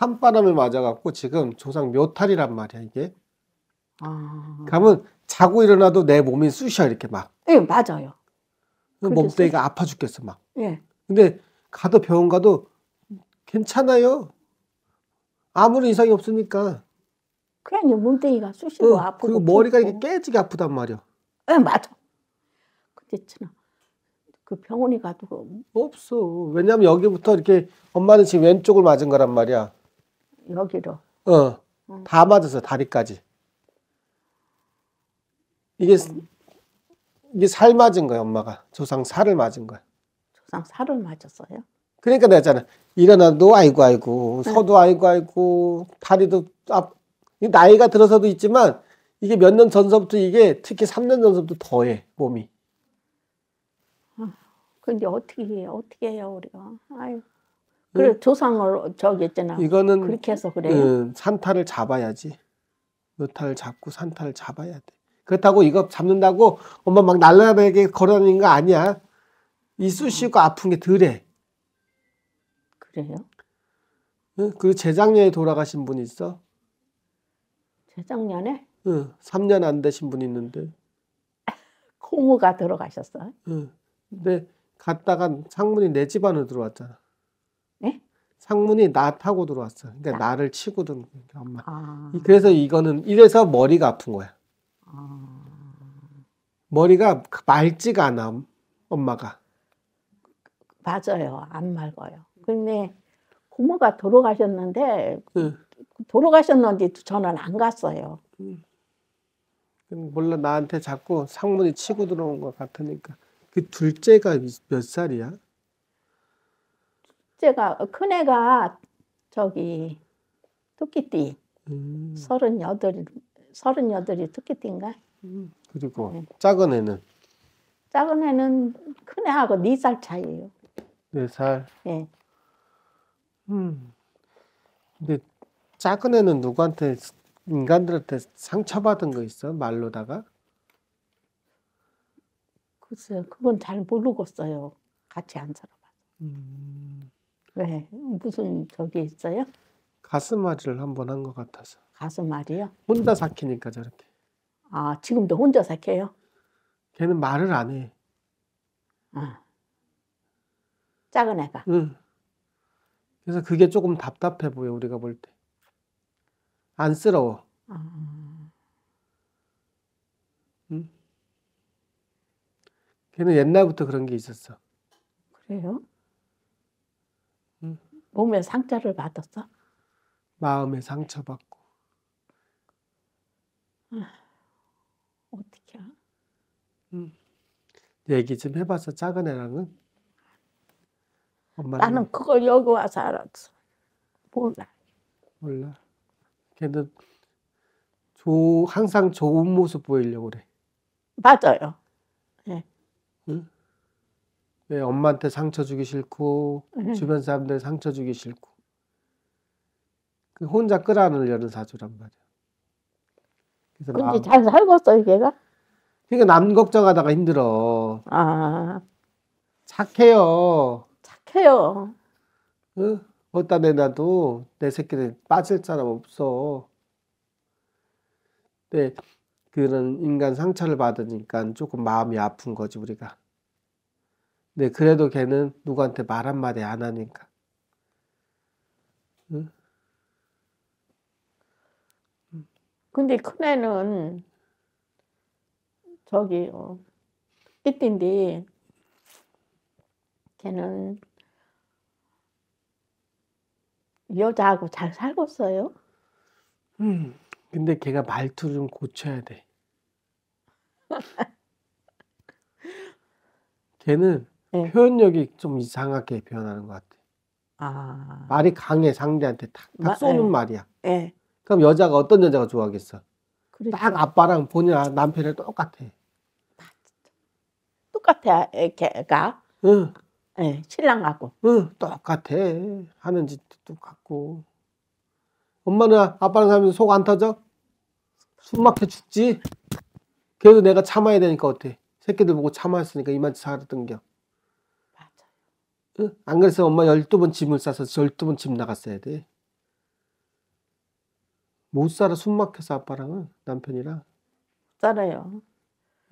한바람을 맞아갖고 지금 조상 묘탈이란 말이야 이게. 아... 그면 자고 일어나도 내 몸이 쑤셔 이렇게 막. 예 맞아요. 몸뚱이가 아파 죽겠어 막. 예. 근데 가도 병원 가도 괜찮아요. 아무런 이상이 없으니까. 그냥 몸뚱이가 쑤시고 어, 아프고. 그리고 머리가 이게 깨지게 아프단 말이야. 예 맞아. 근데 참. 그 병원에 가도 없어. 왜냐면 여기부터 이렇게 엄마는 지금 왼쪽을 맞은 거란 말이야. 여기로. 어. 응. 어. 다 맞았어, 다리까지. 이게, 응. 이게 살 맞은 거야, 엄마가. 조상 살을 맞은 거야. 조상 살을 맞았어요? 그러니까 내가 잖아 일어나도 아이고, 아이고, 네. 서도 아이고, 아이고, 다리도 앞, 나이가 들어서도 있지만, 이게 몇 년 전서부터 이게 특히 3년 전서부터 더해, 몸이. 아, 근데 어떻게 해, 어떻게 해요, 우리가. 아유. 그래 응? 조상을 저기 했잖아. 이거는 그렇게 해서 그래. 응, 산타를 잡아야지. 묘타 잡고 산타를 잡아야 돼. 그렇다고 이거 잡는다고 엄마 막 날라다니게 걸어다니는 거 아니야. 이 쑤시고 음. 아픈 게 덜해. 그래요? 응? 그리고 재작년에 돌아가신 분 있어? 재작년에? 응, 3년 안 되신 분 있는데. 고모가 들어가셨어. 응. 근데 갔다가 창문이 내 집 안으로 들어왔잖아. 상문이 나 타고 들어왔어. 그러니까 나. 를 치고 든 엄마. 아. 그래서 이거는 이래서 머리가 아픈 거야. 아. 머리가 맑지가 그 않아 엄마가. 맞아요. 안 맑아요. 근데 고모가 돌아가셨는데 응. 돌아가셨는데 저는 안 갔어요. 몰라 나한테 자꾸 상문이 치고 들어온 것 같으니까 그 둘째가 몇 살이야? 첫째가 어, 큰 애가 저기 토끼띠 음. 서른여덟 서른여덟이 토끼띠인가? 음. 그리고 네. 작은 애는 작은 애는 큰 애하고 네 살 차이예요. 네 살. 네. 음. 근데 작은 애는 누구한테 인간들한테 상처받은 거 있어 말로다가? 글쎄요, 그건 잘 모르겠어요. 같이 안 살아봐서. 음. 왜 무슨 저기 있어요? 가슴앓이를 한번 한 것 같아서. 가슴앓이요? 혼자 삭히니까 저렇게. 아 지금도 혼자 삭혀요? 걔는 말을 안 해. 아. 작은 애가. 응. 그래서 그게 조금 답답해 보여 우리가 볼 때. 안쓰러워. 아... 응? 걔는 옛날부터 그런 게 있었어. 그래요? 몸에 상처를 받았어? 마음에 상처받고. 아, 어떻게? 응. 음. 얘기 좀 해봤어 작은 애랑은. 엄마랑. 나는 그걸 여기 와서 알았어. 몰라. 몰라. 걔는 조, 항상 좋은 모습 보이려고 그래. 맞아요. 네. 응? 왜 엄마한테 상처 주기 싫고 음. 주변 사람들 상처 주기 싫고 그 혼자 끌어안으려는 사주란 말이야. 그래서 근데 마음, 잘 살겠어요 걔가? 그러니까 남 걱정하다가 힘들어. 아 착해요. 착해요. 응? 어디다 내놔도 내 새끼들 빠질 사람 없어. 근 그런 인간 상처를 받으니까 조금 마음이 아픈 거지 우리가. 근데 네, 그래도 걔는 누구한테 말 한마디 안 하니까. 응? 근데 큰애는 저기 어, 띠띠인데 걔는 여자하고 잘 살고 있어요. 음, 근데 걔가 말투를 좀 고쳐야 돼. 걔는 네. 표현력이 좀 이상하게 표현하는 것 같아. 아. 말이 강해 상대한테 탁, 탁 쏘는 마, 예. 말이야. 예. 그럼 여자가 어떤 여자가 좋아하겠어? 그렇죠. 딱 아빠랑 본인 아, 남편이 똑같아. 맞아. 똑같아 걔가. 응. 예, 신랑하고. 응, 똑같아. 하는 짓도 똑같고. 엄마는 아빠랑 살면속안 터져? 숨 막혀 죽지? 그래도 내가 참아야 되니까 어때? 새끼들 보고 참았으니까 이만치 살았던 겨. 안 그래서 엄마 12번 짐을 싸서 12번 집 나갔어야 돼. 못 살아 숨 막혀서 아빠랑은 남편이랑. 살아요.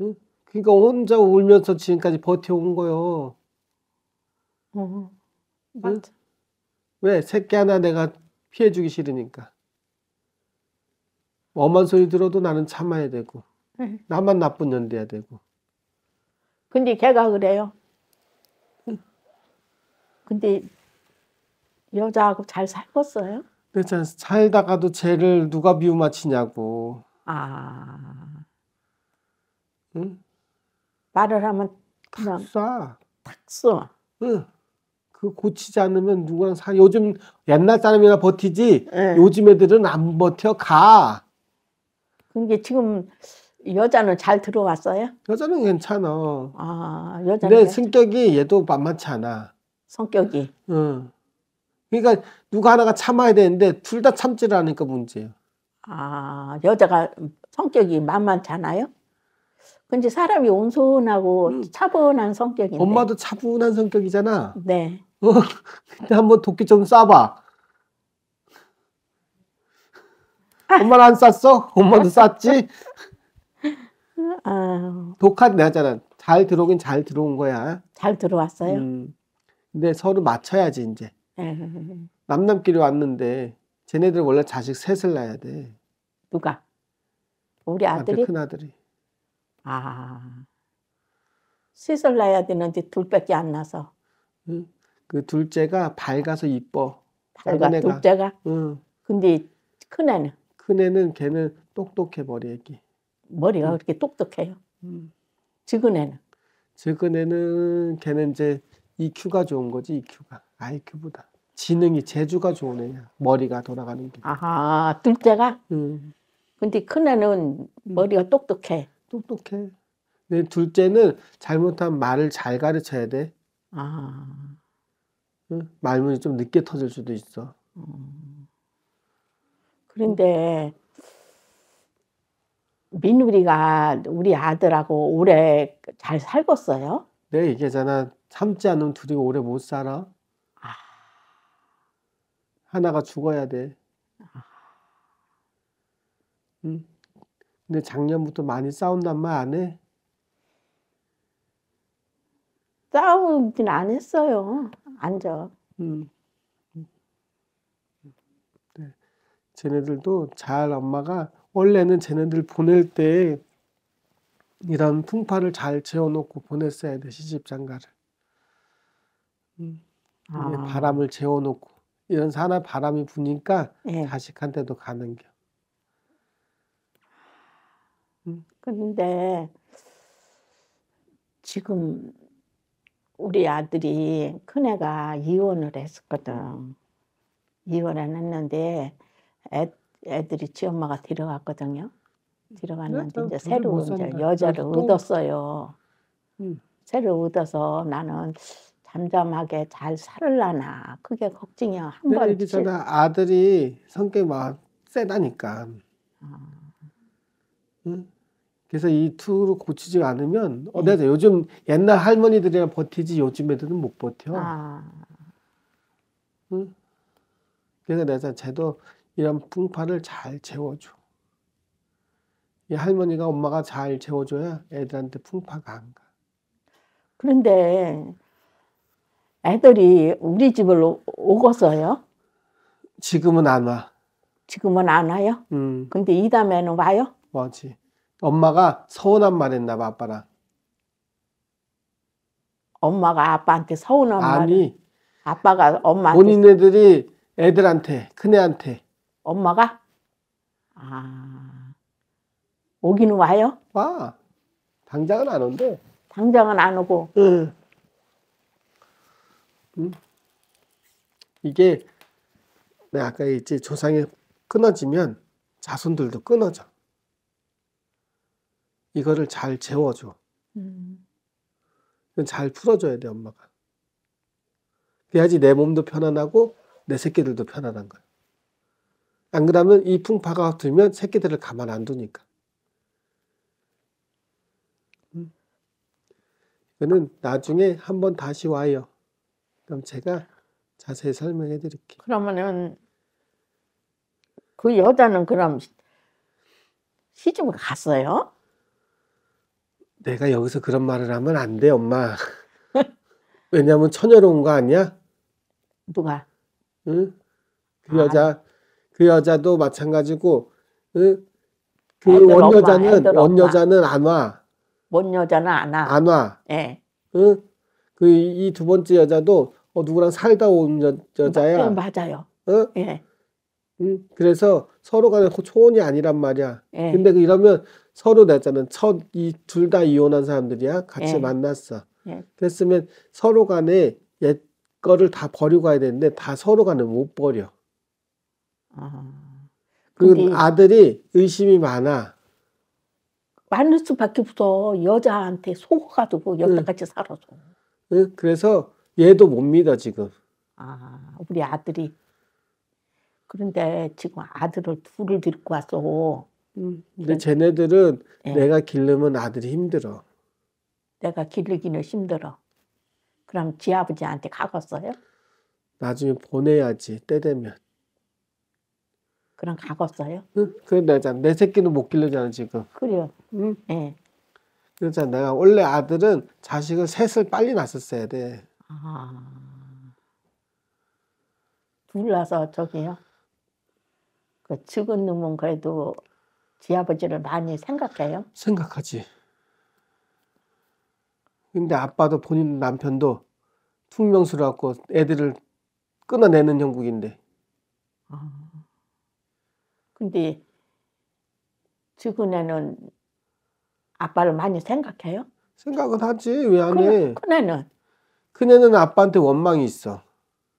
응? 그러니까 혼자 울면서 지금까지 버텨온 거요. 어, 맞아. 응? 왜? 새끼 하나 내가 피해주기 싫으니까. 엄한 소리 들어도 나는 참아야 되고. 나만 나쁜 년 돼야 되고. 근데 걔가 그래요. 근데 여자하고 잘 살았어요? 네, 잘 살다가도 죄를 누가 비유 맞히냐고. 아. 응? 말을 하면 그냥 탁 쏴. 응. 그 고치지 않으면 누구랑 사 요즘 옛날 사람이나 버티지 네. 요즘 애들은 안 버텨 가. 근데 지금 여자는 잘 들어왔어요? 여자는 괜찮아. 아 여자는. 내 성격이 얘도 만만치 않아. 성격이. 응. 어. 그러니까 누가 하나가 참아야 되는데 둘 다 참지를 않으니까 문제예요. 아 여자가 성격이 만만찮아요? 근데 사람이 온순하고 음. 차분한 성격인데. 엄마도 차분한 성격이잖아. 네. 어, 근데 한번 도끼 좀 쏴봐. 아. 엄마는 안 쐈어? 엄마도 쐈지? 아... 독한 내잖아. 잘 들어오긴 잘 들어온 거야. 잘 들어왔어요. 음. 근데 서로 맞춰야지 이제. 남남끼리 왔는데 쟤네들 원래 자식 셋을 낳아야 돼. 누가? 우리 아들이? 큰 아들이. 아. 셋을 낳아야 되는데 둘밖에 안 나서. 응. 그 둘째가 밝아서 이뻐. 밝아 애가. 둘째가. 응. 근데 큰 애는? 큰 애는 걔는 똑똑해 머리 애기. 머리가 응. 그렇게 똑똑해요. 응. 지근 애는? 지근 애는 걔는 이제 EQ가 좋은 거지 EQ가 IQ보다 지능이 재주가 좋은 애야 머리가 돌아가는 게 아하 둘째가 음. 근데 큰애는 머리가 똑똑해 똑똑해 근데 둘째는 잘못한 말을 잘 가르쳐야 돼 아. 응? 말문이 좀 늦게 터질 수도 있어 어. 그런데 민우리가 우리 아들하고 오래 잘 살겠어요? 내 얘기잖아 참지 않으면 둘이 오래 못 살아. 아... 하나가 죽어야 돼. 아. 응? 근데 작년부터 많이 싸운단 말 안 해? 싸우긴 안 했어요. 앉아. 응. 네. 쟤네들도 잘 엄마가 원래는 쟤네들 보낼 때 이런 풍파를 잘 재워놓고 보냈어야 돼 시집장가를. 음. 아. 바람을 재워놓고 이런 산에 바람이 부니까 예. 자식한테도 가는겨. 음. 근데 지금 우리 아들이 큰애가 이혼을 했었거든. 이혼을 했는데 애, 애들이 지 엄마가 데려갔거든요. 데려갔는데 이제 새로 이제 여자를 얻었어요. 응. 음. 새로 얻어서 나는 잠잠하게 잘 살을라나 그게 걱정이야 한 번. 얘기 전에 아들이 성격이 막 세다니까. 아. 그래서 이 투로 고치지 않으면 어 내가 네. 네, 네, 요즘 옛날 할머니들이랑 버티지 요즘 애들은 못 버텨. 아. 응? 그래서 내가 쟤도 이런 풍파를 잘 재워줘. 이 할머니가 엄마가 잘 재워줘야 애들한테 풍파가 안 가. 그런데 애들이 우리 집을 오, 오고서요? 지금은 안 와. 지금은 안 와요? 음. 근데 이 다음에는 와요? 뭐지? 엄마가 서운한 말 했나 봐, 아빠랑. 엄마가 아빠한테 서운한 말. 아니. 아빠가 엄마한테. 본인네들이 애들한테, 큰애한테. 엄마가? 아. 오기는 와요? 와. 당장은 안 온대. 당장은 안 오고. 응. 음. 이게 네, 아까 이제 조상이 끊어지면 자손들도 끊어져. 이거를 잘 재워줘. 음. 잘 풀어줘야 돼 엄마가. 그래야지 내 몸도 편안하고 내 새끼들도 편안한 거야. 안 그러면 이 풍파가 들면 새끼들을 가만 안 두니까. 음. 이거는 나중에 한번 다시 와요. 그럼 제가 자세히 설명해 드릴게요. 그러면은 그 여자는 그럼 시집을 갔어요? 내가 여기서 그런 말을 하면 안 돼, 엄마. 왜냐면 처녀로 온 거 아니야? 누가? 응? 그 아. 여자, 그 여자도 마찬가지고, 응? 그 원여자는, 원여자는 안 와. 원여자는 안 와. 안 와. 예. 응? 그 이 두 번째 여자도 어, 누구랑 살다 온 여, 여자야. 어, 맞아요. 어? 예. 음, 그래서 서로 간에 초혼이 아니란 말이야. 예. 근데 그 이러면 서로 내자는 첫이 둘 다 이혼한 사람들이야. 같이 예. 만났어. 예. 그랬으면 서로 간에 옛 거를 다 버리고 가야 되는데 다 서로 간에 못 버려. 아. 그 아들이 의심이 많아. 많을 수밖에 없어. 여자한테 속아가 여태까지 응. 살아서. 응? 그래서 얘도 못 믿어 지금. 아 우리 아들이 그런데 지금 아들을 둘을 데리고 와서. 음, 근데 쟤네들은 네. 내가 기르면 아들이 힘들어. 내가 기르기는 힘들어. 그럼 지 아버지한테 가겠어요? 나중에 보내야지 때 되면. 그럼 가겠어요? 응, 그래 잖아내 새끼는 못 기르잖아 지금. 그래요. 응. 예. 네. 그러잖아. 그러니까 내가 원래 아들은 자식을 셋을 빨리 낳았어야 돼. 아. 둘러서 저기요. 그 죽은 놈은 그래도 지 아버지를 많이 생각해요? 생각하지. 근데 아빠도 본인 남편도 퉁명수를 갖고 애들을 끊어내는 형국인데. 아. 근데 죽은 애는 아빠를 많이 생각해요? 생각은 하지. 왜 안 해? 큰, 큰 애는? 큰애는 아빠한테 원망이 있어.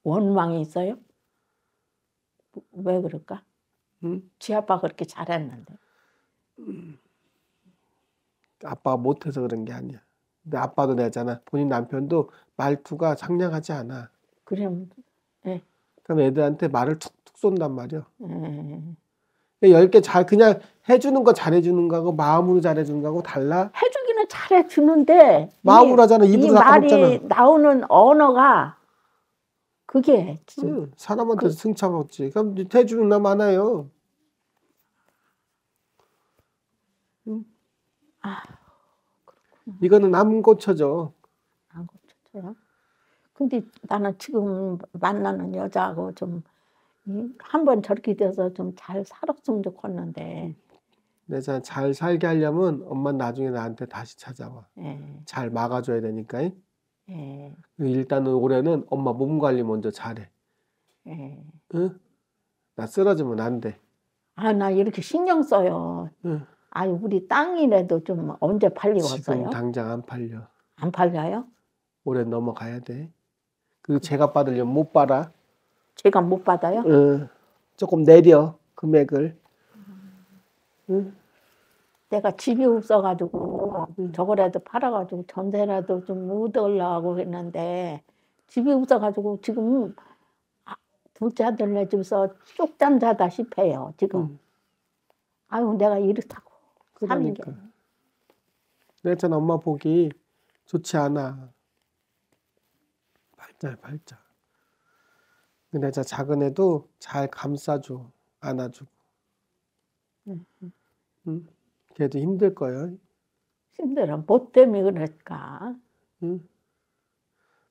원망이 있어요? 왜 그럴까? 응? 지 아빠 그렇게 잘했는데. 음. 아빠 못해서 그런 게 아니야. 근데 아빠도 내잖아. 본인 남편도 말투가 상냥하지 않아. 그럼, 예. 그럼 애들한테 말을 툭툭 쏜단 말이야. 예. 열개 잘, 그냥 해주는 거 잘해주는 거하고 마음으로 잘해주는 거하고 달라? 해주기 잘해 주는데 마우라잖아. 이분 말이 나오는 언어가 그게 그, 사람한테 그, 승차먹지. 그럼 태주는 나 많아요. 응? 아, 이거는 안 고쳐져. 안 고쳐져요? 근데 나는 지금 만나는 여자하고 좀한번 저렇게 돼서 좀 잘 살았으면 좋겠는데 내가잘 살게 하려면 엄마 나중에 나한테 다시 찾아와. 네. 잘 막아줘야 되니까. 네. 일단은 올해는 엄마 몸 관리 먼저 잘해. 네. 응? 나 쓰러지면 안 돼. 아, 나 이렇게 신경 써요. 응. 아, 우리 땅이라도 좀 언제 팔리겠어요? 지금 당장 안 팔려. 안 팔려요? 올해 넘어가야 돼. 그리 제가 받으려면 못 받아. 제가 못 받아요? 응. 조금 내려 금액을. 내가 집이 없어가지고 저거라도 팔아가지고 전세라도 좀 얻으려고 했는데 집이 없어가지고 지금 아, 둘째 아들네 집에서 쪽잠 자다 싶어요 지금. 응. 아유 내가 이렇다고 그러니까. 사는 엄마 보기 좋지 않아. 팔자 팔자. 근자 작은 애도 잘 감싸줘 안아주고. 응. 응? 걔도 힘들 거예요. 힘들어. 뭐 때문에 그럴까? 응?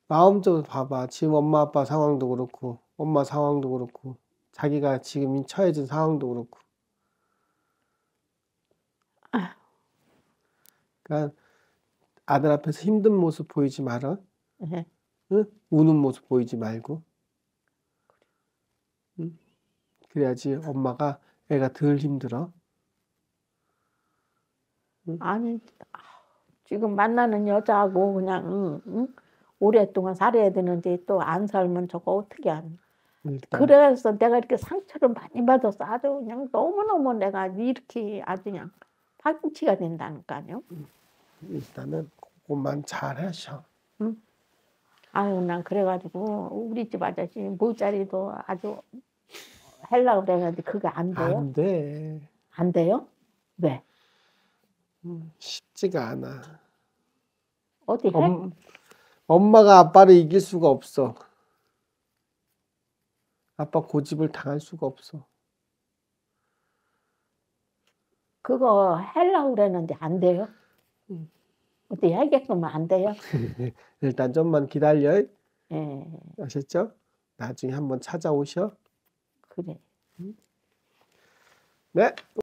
마음적으로 봐봐. 지금 엄마 아빠 상황도 그렇고, 엄마 상황도 그렇고, 자기가 지금 처해진 상황도 그렇고. 아. 그러니까 아들 앞에서 힘든 모습 보이지 마라. 네. 응? 우는 모습 보이지 말고. 응? 그래야지 엄마가 애가 덜 힘들어. 아니 지금 만나는 여자하고 그냥 응? 오랫동안 살아야 되는데 또 안 살면 저거 어떻게 안? 그러니까. 그래서 내가 이렇게 상처를 많이 받아서 아주 그냥 너무너무 내가 이렇게 아주 그냥 파김치가 된다니까요. 일단은 그것만 잘하셔. 응? 아유 난 그래가지고 우리 집 아저씨 모자리도 아주 할라 그래가지고 그게 안 돼요. 안 돼. 안 돼요? 왜? 쉽지가 않아. 어떻 엄, 엄마가 아빠를 이길 수가 없어. 아빠 고집을 당할 수가 없어. 그거 하려 그랬는데 안 돼요? 음. 어떻게 하게끔 안 돼요? 일단 좀만 기다려. 예. 아셨죠? 나중에 한번 찾아오셔. 그래. 네.